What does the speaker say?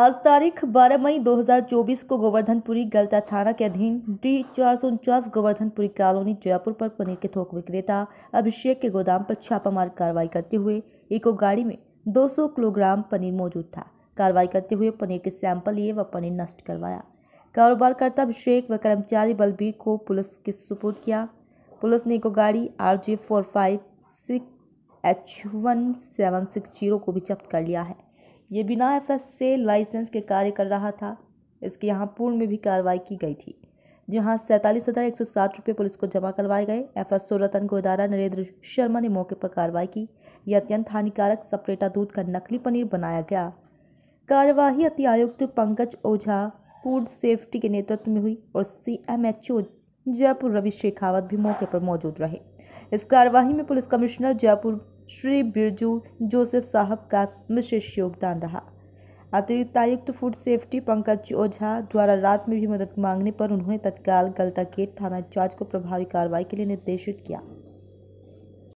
आज तारीख 12 मई 2024 को गोवर्धनपुरी गलता थाना के अधीन डी चार सौ उनचास गोवर्धनपुरी कॉलोनी जयपुर पर पनीर के थोक विक्रेता अभिषेक के गोदाम पर छापामार कार्रवाई करते हुए एको गाड़ी में 200 किलोग्राम पनीर मौजूद था कार्रवाई करते हुए पनीर के सैंपल लिए व पनीर नष्ट करवाया कारोबारकर्ता अभिषेक व कर्मचारी बलबीर को पुलिस के सुपुर्द किया पुलिस ने इको गाड़ी R J four five six H one seven six zero को भी जब्त कर लिया है ये बिना एफ से लाइसेंस के कार्य कर रहा था इसके यहाँ पूर्व में भी कार्रवाई की गई थी जहाँ सैंतालीस हज़ार एक सौ साठ रुपये पुलिस को जमा करवाए गए एफ एस रतन गोदारा नरेंद्र शर्मा ने मौके पर कार्रवाई की यह अत्यंत हानिकारक सपरेटा दूध का नकली पनीर बनाया गया कार्यवाही अति आयुक्त पंकज ओझा फूड सेफ्टी के नेतृत्व में हुई और C M H O Jaipur Ravi Shekhawat भी मौके पर मौजूद रहे इस कार्यवाही में पुलिस कमिश्नर जयपुर श्री बिरजू जोसेफ साहब का विशेष योगदान रहा अतिरिक्त आयुक्त फूड सेफ्टी पंकज ओझा द्वारा रात में भी मदद मांगने पर उन्होंने तत्काल गलता गेट थाना जांच को प्रभावी कार्रवाई के लिए निर्देशित किया